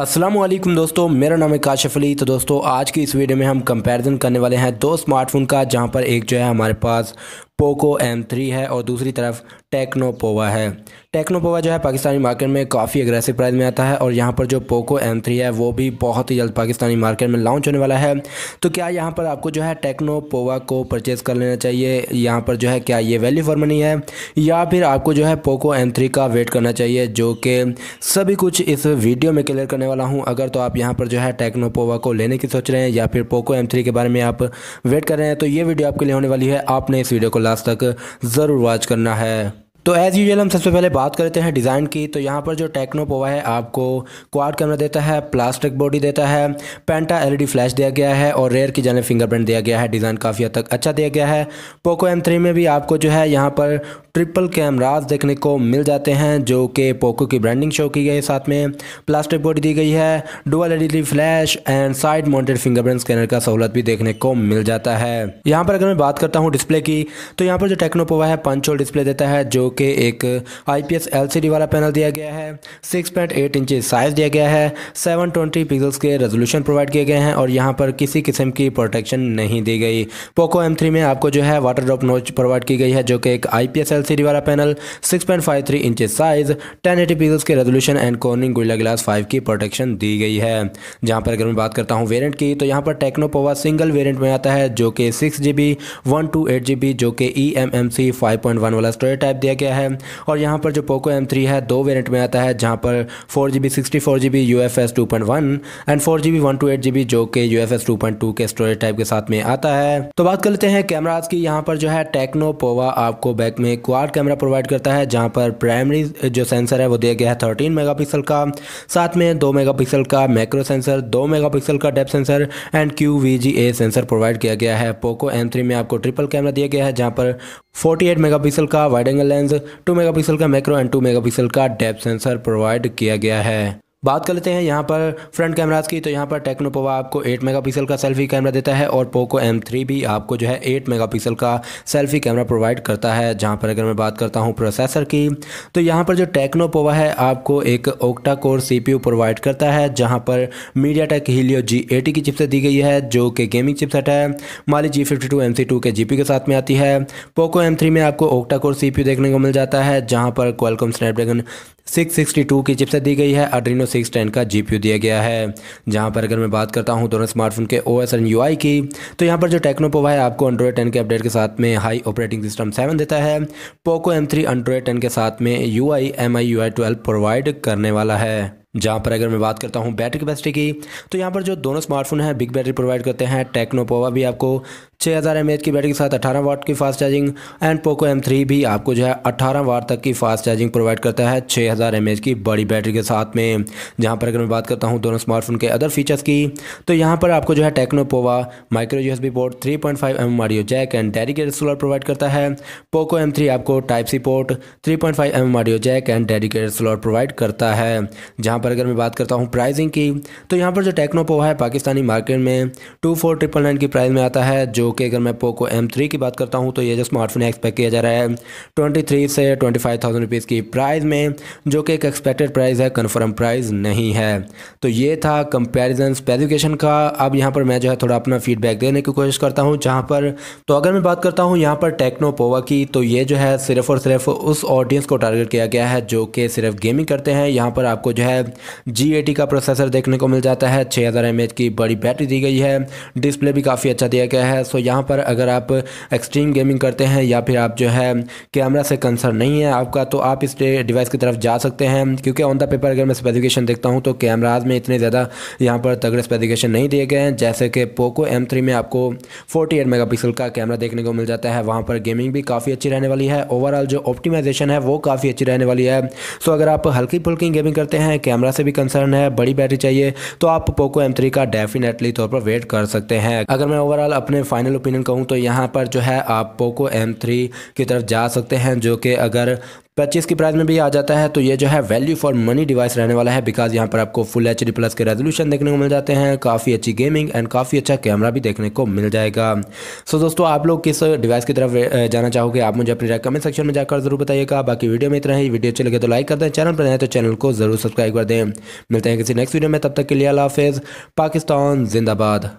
असलम दोस्तों मेरा नाम है काशिफ अली तो दोस्तों आज की इस वीडियो में हम कंपैरिजन करने वाले हैं दो स्मार्टफोन का जहां पर एक जो है हमारे पास पोको एम थ्री है और दूसरी तरफ टेक्नोपोवा है टेक्नोपोवा जो है पाकिस्तानी मार्केट में काफ़ी अग्रेसिव प्राइस में आता है और यहाँ पर जो पोको एम थ्री है वो भी बहुत ही जल्द पाकिस्तानी मार्केट में लॉन्च होने वाला है तो क्या यहाँ पर आपको जो है टेक्नोपोवा को परचेज़ कर लेना चाहिए यहाँ पर जो है क्या ये वैल्यू फॉर मनी है या फिर आपको जो है पोको एम थ्री का वेट करना चाहिए जो कि सभी कुछ इस वीडियो में क्लियर करने वाला हूँ अगर तो आप यहाँ पर जो है टेक्नोपोवा को लेने की सोच रहे हैं या फिर पोको एम थ्री के बारे में आप वेट कर रहे हैं तो ये वीडियो आपके लिए होने वाली है आपने इस वीडियो को लास्ट तक ज़रूर वॉच करना है तो एज़ यूजल हम सबसे पहले बात करते हैं डिज़ाइन की तो यहाँ पर जो टेक्नो पोवा है आपको क्वाड कैमरा देता है प्लास्टिक बॉडी देता है पेंटा एलईडी फ्लैश दिया गया है और रेयर की जाने फिंगरप्रिंट दिया गया है डिज़ाइन काफ़ी हद तक अच्छा दिया गया है पोको एम थ्री में भी आपको जो है यहाँ पर ट्रिपल कैमराज देखने को मिल जाते हैं जो कि पोको की ब्रांडिंग शो की गई है साथ में प्लास्टिक बॉडी दी गई है dual additive flash and side mounted fingerprint scanner का सहूलत भी देखने को मिल जाता है यहाँ पर अगर मैं बात करता हूँ डिस्प्ले की तो यहाँ पर जो टेक्नोपोवा है पंच डिस्प्ले देता है जो कि एक आई पी वाला पैनल दिया गया है सिक्स पॉइंट इंच साइज दिया गया है सेवन पिक्सल्स के रेजोल्यूशन प्रोवाइड किए गए हैं और यहाँ पर किसी किस्म की प्रोटेक्शन नहीं दी गई पोको एम में आपको जो है वाटर ड्रॉप नोच प्रोवाइड की गई है जो कि एक आई एलसीडी वाला पैनल 6.53 इंच साइज 1080 पिक्सल्स के resolution and Corning Gorilla glass 5 की प्रोटेक्शन दी गई है जहां पर अगर मैं बात करता हूं वेरिएंट की तो यहां पर टेक्नोपोवा सिंगल वेरिएंट में आता है जो कि six G B one two eight G B जो कि E M M C five point one वाला स्टोरेज टाइप दिया गया है और यहाँ पर जो पोको एम थ्री है दो वेरियंट में आता है जहाँ पर four G B sixty four G B U F S two point one and four G B one two eight G B जो कि U F S two point two के स्टोरेज टाइप के साथ में आता है तो बात कर लेते हैं कैमराज की यहाँ पर जो है टेक्नो पोवा आपको बैक में क्वाड कैमरा प्रोवाइड करता है जहाँ पर प्राइमरी जो सेंसर है वो दिया गया है थर्टीन मेगा का साथ में दो मेगा का मैक्रो सेंसर दो मेगा का depth sensor and Q V G A sensor provide किया गया है पोको एम थ्री में आपको ट्रिपल कैमरा दिया गया है जहाँ पर 48 मेगापिक्सल का वाइड एंगल लेंस 2 मेगापिक्सल का मैक्रो एंड 2 मेगापिक्सल का डेप सेंसर प्रोवाइड किया गया है बात कर लेते हैं यहाँ पर फ्रंट कैमराज की तो यहाँ पर टेक्नोपोवा आपको 8 मेगापिक्सल का सेल्फी कैमरा देता है और पोको M3 भी आपको जो है 8 मेगापिक्सल का सेल्फी कैमरा प्रोवाइड करता है जहाँ पर अगर मैं बात करता हूँ प्रोसेसर की तो यहाँ पर जो टेक्नोपोवा है आपको एक ओक्टा कोर सी प्रोवाइड करता है जहाँ पर मीडिया टेक हीलियो जी की चिपसेट दी गई है जो कि गेमिंग चिपसेट है माली जी फिफ्टी टू के जी के साथ में आती है पोको एम में आपको ओक्टा कोर सी देखने को मिल जाता है जहाँ पर क्वालकॉम स्नैपड्रैगन 662 की चिपसेट दी गई है अड्रीनो 610 का जीपीयू दिया गया है जहां पर अगर मैं बात करता हूं दोनों स्मार्टफोन के O S and U I की तो यहां पर जो टेक्नोपोवा है आपको एंड्रॉयड टेन के अपडेट के साथ में हाई ऑपरेटिंग सिस्टम सेवन देता है Poco M three Android ten के साथ में U I M I U I twelve provide करने वाला है जहाँ पर अगर मैं बात करता हूँ बैटरी कैपेसिटी की तो यहाँ पर जो दोनों स्मार्टफोन है बिग बैटरी प्रोवाइड करते हैं टेक्नोपोवा भी आपको 6000 हज़ार की बैटरी के साथ 18 वाट की fast charging and Poco M3 भी आपको जो है 18 वाट तक की फास्ट चार्जिंग प्रोवाइड करता है 6000 हज़ार की बड़ी बैटरी के साथ में जहाँ पर अगर मैं बात करता हूँ दोनों स्मार्टफोन के अदर फीचर्स की तो यहाँ पर आपको जो है Tecno Pova micro U S B point three jack and dedicated solar provide करता है पोको एम आपको type C port three point jack and dedicated solar provide करता है जहाँ यहाँ पर अगर मैं बात करता हूँ प्राइसिंग की तो यहाँ पर जो टेक्नो पोवा है पाकिस्तानी मार्केट में टू फोर ट्रिपल नाइन की प्राइस में आता है जो कि अगर मैं पोको एम थ्री की बात करता हूँ तो ये जो स्मार्टफोन एक्सपेक्ट किया जा रहा है ट्वेंटी थ्री से ट्वेंटी फाइव थाउजेंड रुपीज़ की प्राइस में जो कि एक एक्सपेक्टेड प्राइस है कन्फर्म प्राइस नहीं है तो ये था कंपेरिजन स्पेसिफिकेशन का अब यहाँ पर मैं जो है थोड़ा अपना फीडबैक देने की कोशिश करता हूँ जहाँ पर तो अगर मैं बात करता हूँ यहाँ पर टेक्नो पोवा की तो ये जो है सिर्फ और सिर्फ उस ऑडियंस को टारगेट किया गया है जो कि सिर्फ गेमिंग करते हैं यहाँ पर आपको जो है जी का प्रोसेसर देखने को मिल जाता है छः हज़ार की बड़ी बैटरी दी गई है डिस्प्ले भी काफ़ी अच्छा दिया गया है सो यहाँ पर अगर आप एक्सट्रीम गेमिंग करते हैं या फिर आप जो है कैमरा से कंसर्न नहीं है आपका तो आप इस डिवाइस की तरफ जा सकते हैं क्योंकि ऑन द पेपर अगर मैं स्पेसिफिकेशन देखता हूँ तो कैमराज में इतने ज़्यादा यहाँ पर तगड़े स्पेसिफिकेशन नहीं दिए गए हैं जैसे कि पोको एम में आपको फोर्टी एट का कैमरा देखने को मिल जाता है वहाँ पर गेमिंग भी काफ़ी अच्छी रहने वाली है ओवरऑल जो ऑप्टिमाइजेशन है वो काफ़ी अच्छी रहने वाली है सो अगर आप हल्की फुल्की गेमिंग करते हैं कैमरा कैमरा से भी कंसर्न है बड़ी बैटरी चाहिए तो आप पोको एम का डेफिनेटली तौर पर वेट कर सकते हैं अगर मैं ओवरऑल अपने फाइनल ओपिनियन कहूँ तो यहाँ पर जो है आप पोको एम की तरफ जा सकते हैं जो कि अगर पच्चीस की प्राइस में भी आ जाता है तो ये जो है वैल्यू फॉर मनी डिवाइस रहने वाला है बिकॉज यहाँ पर आपको फुल एच प्लस के रेजोल्यूशन देखने को मिल जाते हैं काफ़ी अच्छी गेमिंग एंड काफ़ी अच्छा कैमरा भी देखने को मिल जाएगा सो so, दोस्तों आप लोग किस डिवाइस की तरफ जाना चाहोगे आप मुझे अपने कमेंट सेक्शन में जाकर जरूर बताइएगा बाकी वीडियो में इतना ही वीडियो अच्छे लगे तो लाइक कर दें चैनल पर नए तो चैनल को जरूर सब्सक्राइब कर दें मिलते हैं किसी नेक्स्ट वीडियो में तब तक के लिए अला हाफिज़ पाकिस्तान जिंदाबाद